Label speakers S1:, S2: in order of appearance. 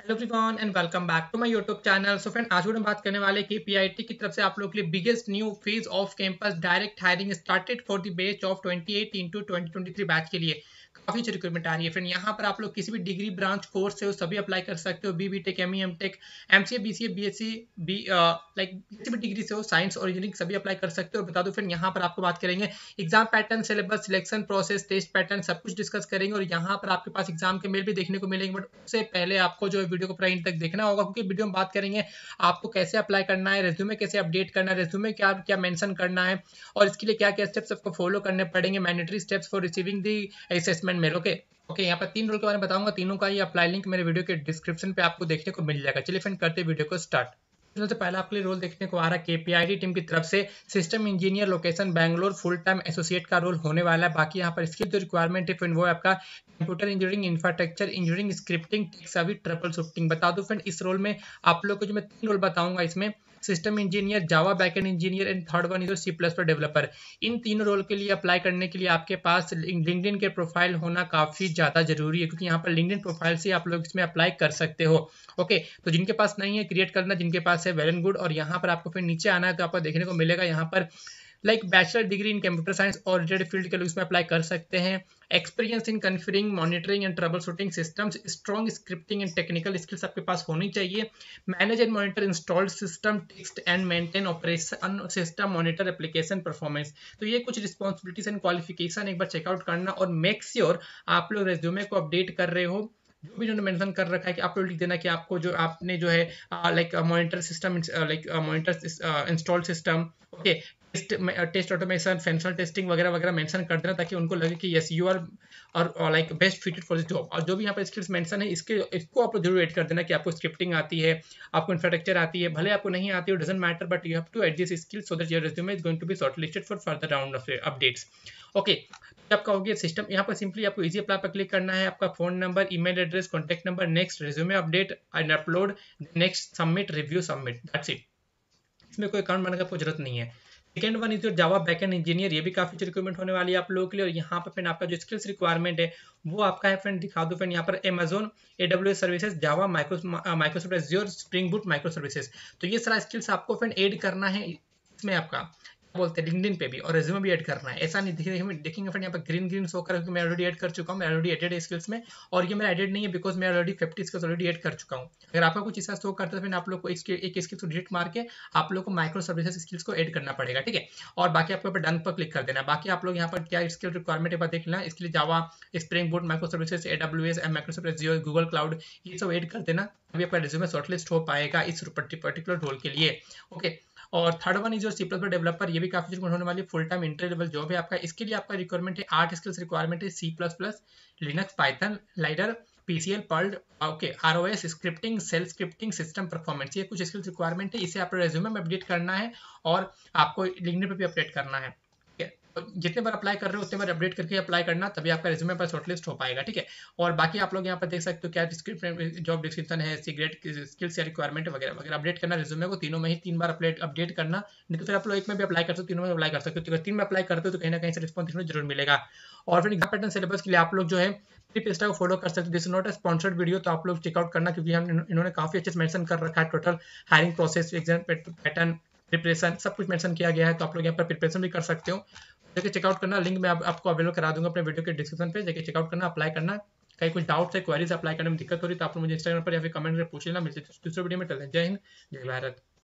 S1: hello everyone and welcome back to my YouTube channel so friend आज हम बात करने वाले कि पीआईटी की तरफ से आप लोग के लिए biggest new phase of campus direct hiring started for the batch of 28 into 2023 batch के लिए काफ़ी अच्छी रिक्वायरमेंट आ रही है फ्रेंड यहाँ पर आप लोग किसी भी डिग्री ब्रांच कोर्स से सभी अप्लाई कर सकते हो B B tech M E M tech M C A B C A B S C B like किसी भी डिग्री से हो साइंस और इंजीनियरिंग सभी अप्लाई कर सकते हो बता दो फ्रेंड यहाँ पर आपको बात करेंगे exam pattern syllabus selection process test pattern सब कुछ डिस्कस करेंगे और यहाँ पर आपके पास एग्जाम के मेल भी देखने को मिलेंगे बट उससे पहले आपको जो है वीडियो को पूरा इन तक देखना होगा क्योंकि वीडियो में बात करेंगे आपको कैसे अप्लाई करना है रेज्यूमे कैसे अपडेट करना है रेज्यूमे क्या क्या मेंशन करना है और इसके लिए क्या क्या स्टेप्स आपको फॉलो करने पड़ेंगे mandatory steps for receiving the assessment and mail okay okay यहाँ पर तीन रूल के बारे में बताऊंगा तीनों का ये अप्लाई लिंक मेरे वीडियो के डिस्क्रिप्शन पे आपको देखने को मिल जाएगा चलिए फ्रेंड करते वीडियो को स्टार्ट सबसे तो पहला आपके लिए रोल देखने को आ रहा है केपीआईटी टीम की तरफ से system engineer location Bangalore full time associate का रोल होने वाला है बाकी यहाँ पर इसकी जो रिक्वायरमेंट है फ्रेंड वो आपका computer engineering infrastructure engineering scripting सभी ट्रिपल ट्रबल शिफ्टिंग बता दो फ्रेंड इस रोल में आप लोग को जो मैं तीन रोल बताऊंगा इसमें system engineer Java backend engineer and third one is C plus पर डेवलपर इन तीनों रोल के लिए अप्लाई करने के लिए आपके पास लिंकडिन के प्रोफाइल होना काफ़ी ज़्यादा जरूरी है क्योंकि यहाँ पर लिंकडिन प्रोफाइल से आप लोग इसमें अप्लाई कर सकते हो ओके तो जिनके पास नहीं है क्रिएट करना जिनके पास है वेल एंड गुड और यहाँ पर आपको फिर नीचे आना है तो आपको देखने को मिलेगा यहाँ पर like bachelor degree in computer science और रिलेटेड फील्ड के लोग इसमें अप्लाई कर सकते हैं experience in configuring monitoring and troubleshooting systems strong scripting and technical skills आपके पास होनी चाहिए manage and monitor installed system text and maintain operation system monitor application performance तो ये कुछ रिस्पॉन्सिबिलिटीज एंड क्वालिफिकेशन एक बार चेकआउट करना और मेक श्योर आप लोग रेज्यूमे को अपडेट कर रहे हो जो भी उन्होंने मेंशन कर रखा है कि आप लोग लिख देना कि आपको जो आपने जो है like monitor system like monitor install system okay test automation functional testing वगैरह वगैरह मेंशन कर देना ताकि उनको लगे कि यस यू आर और like best fitted for this job और जो भी यहाँ पर स्किल्स मेंशन है इसके इसको आप जरूर एड कर देना कि आपको स्क्रिप्टिंग आती है आपको इंफ्रास्ट्रक्चर आती है भले आपको नहीं आती है doesn't matter but you have to adjust skill so that your resume is going to be shortlisted for further round of updates okay आपका हो गया सिस्टम यहाँ पर सिंपली आपको इजी अप्लाई पर क्लिक करना है आपका phone number email address contact number next resume update and upload next submit review submit that's it इसमें कोई अकाउंट बनाने का कोई जरूरत नहीं है second one is your Java backend engineer ये भी काफी रिक्वायरमेंट होने वाली है आप लोगों के लिए और यहाँ पर फ्रेंड आपका जो स्किल्स रिक्वायरमेंट है वो आपका है फ्रेंड दिखा दो फ्रेंड यहाँ पर Amazon AW services Java Microsoft Azure spring boot microservices तो ये सारा स्किल्स आपको फ्रेंड एड करना है इसमें आपका बोलते हैं लिंक पे भी और रेज्यूमे भी एड करना है ऐसा नहीं देखिए देखेंगे फ्रेंड यहाँ पर ग्रीन ग्रीन शो कर क्योंकि मैं ऑलरेडी एड कर चुका हूँ मैं ऑलरेडी एडेड स्किल्स में और ये मेरा एडेड नहीं है बिकॉज मैं already fifty skills already add कर चुका हूँ अगर आपका कुछ ऐसा शो करता है तो फिर आप लोग को एक स्किल्स को डिलीट मार के आप लोग को माइक्रो सर्विस स्किल्स को एड करना पड़ेगा ठीक है और बाकी आपको पर डन पर क्लिक कर देना बाकी आप लोग यहाँ पर क्या स्किल रिक्वायरमेंट है देख लेना इसके लिए Java spring board micro service AW S M micro service जियो गूगल क्लाउड ये सब एड कर देना अभी आपका रिज्यूमे शॉर्टलिस्ट हो पाएगा इस पर्टिकुलर रोल के लिए ओके और third one is your C plus developer ये भी काफी जरूर होने वाली full time inter level job है आपका इसके लिए आपका रिक्वायरमेंट है आठ स्किल्स रिक्वायरमेंट है C plus plus Linux Python लाइडर PCL Perl okay R O S scripting self scripting system performance ये कुछ स्किल्स रिक्वायरमेंट है इसे आपको रेज्यूमे में अपडेट करना है और आपको लिंक पर भी अपडेट करना है जितने बार अप्लाई कर रहे हो उतने बार अपडेट करके अप्लाई करना तभी आपका रिज्यूमे पर शॉर्टलिस्ट हो पाएगा ठीक है और बाकी आप लोग यहाँ पर देख सकते हो क्या डिस्क्रिप्शन जॉब डिस्क्रिप्शन है सिगरेट स्किल्स या रिक्वायरमेंट वगैरह वगैरह अपडेट करना रिज्यूमे को तीनों में ही तीन बार अपडेट अपडेट करना नहीं तो फिर आप लोग एक में भी अप्लाई कर सकते हो तीनों में अप्लाई कर सकते हो तो तीन में अप्लाई करते हो तो कहीं ना कहीं से रिस्पॉन्स जरूर मिलेगा और फिर एग्जाम पैटर्न सिलेबस के लिए आप लोग जो है थ्री पेस्टा को फॉलो कर सकते हो this not a sponsored video तो आप लोग चेकआउट करना क्योंकि हम इन्होंने काफी अच्छे से मेंशन कर रखा है total hiring process exam pattern preparation सब कुछ मेंशन किया गया है तो आप लोग यहाँ पर प्रिपरेशन भी कर सकते हो जाके चेकआउट करना लिंक मैं आप, आपको अवेलेबल करा दूंगा अपने वीडियो के डिस्क्रिप्शन पे जाके चेकआउट करना अप्लाई करना कहीं कुछ डाउट्स है क्वेरीज अप्लाई करने में दिक्कत हो रही तो आप मुझे इंस्टाग्राम पर या फिर कमेंट में पूछ लेना मिलते दूसरे वीडियो में टल जय हिंद जय भारत